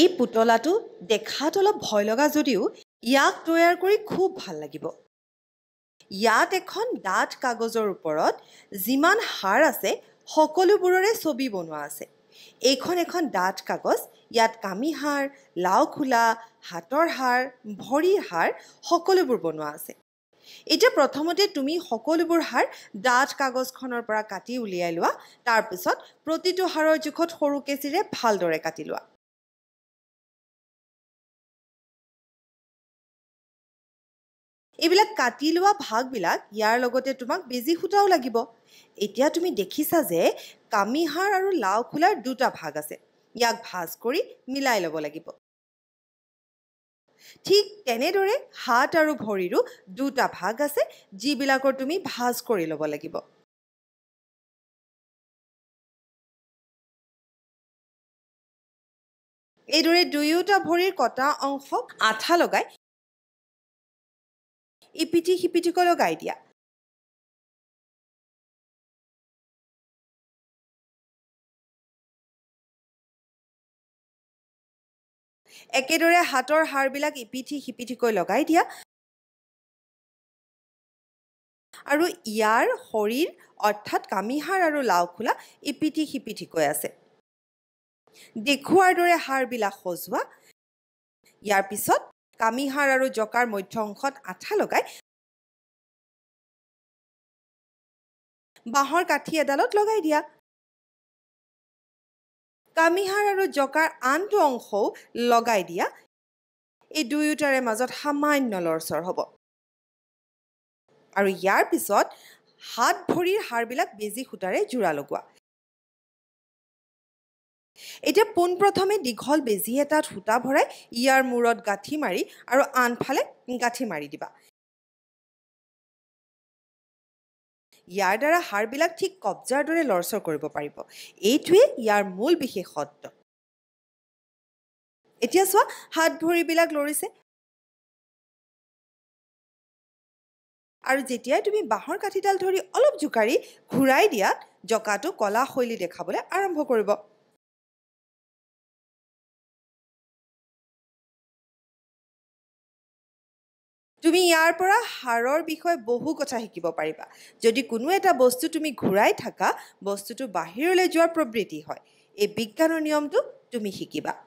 এই পুতলাটো দেখাত অলপ ভয় লগা যদিও ইয়াক তৈয়াৰ কৰি খুব ভাল লাগিব ইয়াত এখন ডাঠ কাগজৰ ওপৰত যিমান হাড় আছে সকলোবোৰৰে ছবি বনোৱা আছে এইখন এখন ডাঠ কাগজ ইয়াত কামি হাড় লাও খোলা হাতৰ হাড় ভৰিৰ হাড় সকলোবোৰ বনোৱা আছে এতিয়া প্ৰথমতে তুমি সকলোবোৰ হাড় ডাঠ কাগজখনৰ পৰা কাটি উলিয়াই লোৱা তাৰপিছত প্ৰতিটো হাড়ৰ জোখত সৰু কেঁচিৰে ভালদৰে কাটি লোৱা এইবিলাক কাটি লোৱা ভাগবিলাক ইয়াৰ লগতে তোমাক বেজী সূতাও লাগিব এতিয়া তুমি দেখিছা যে কামিহাৰ আৰু লাও খোলাৰ দুটা ভাগ আছে ইয়াক ভাজ কৰি মিলাই ল'ব লাগিব ঠিক তেনেদৰে হাত আৰু ভৰিৰো দুটা ভাগ আছে যিবিলাকৰ তুমি ভাজ কৰি ল'ব লাগিব এইদৰে দুয়োটা ভৰিৰ কটা অংশক আঠা লগাই ইপিঠি সিপিঠিকৈ লগাই দিয়া একেদৰে হাতৰ হাড়বিলাক ইপিঠি সিপিঠিকৈ লগাই দিয়া আৰু ইয়াৰ শৰীৰ অৰ্থাৎ কামিহাৰ আৰু লাও খোলা ইপিঠি সিপিঠিকৈ আছে দেখুৱাৰ দৰে হাড়বিলাক সজোৱা ইয়াৰ পিছত কামিহাৰ আৰু জকাৰ মধ্য অংশত আঠা লগাই বাঁহৰ কাঠি এডালত লগাই দিয়া কামিহাৰ আৰু জকাৰ আনটো অংশও লগাই দিয়া এই দুয়োটাৰে মাজত সামান্য লৰচৰ হ'ব আৰু ইয়াৰ পিছত হাত ভৰিৰ হাড়বিলাক বেজী সূতাৰে জোৰা লগোৱা এতিয়া পোনপ্ৰথমে দীঘল বেজী এটাত সূতা ভৰাই ইয়াৰ মূৰত গাঁঠি মাৰি আৰু আনফালে গাঁঠি মাৰি দিবা ইয়াৰ দ্বাৰা হাড়বিলাক ঠিক কব্জাৰ দৰে লৰচৰ কৰিব পাৰিব এইটোৱে ইয়াৰ মূল বিশেষত্ব এতিয়া চোৱা হাত ভৰিবিলাক লৰিছে আৰু যেতিয়াই তুমি বাঁহৰ কাঠিডাল ধৰি অলপ জোকাৰি ঘূৰাই দিয়া জকাটো কলা শৈলী দেখাবলৈ আৰম্ভ কৰিব তুমি ইয়াৰ পৰা হাৰৰ বিষয়ে বহু কথা শিকিব পাৰিবা যদি কোনো এটা বস্তু তুমি ঘূৰাই থাকা বস্তুটো বাহিৰলৈ যোৱাৰ প্ৰবৃত্তি হয় এই বিজ্ঞানৰ নিয়মটো তুমি শিকিবা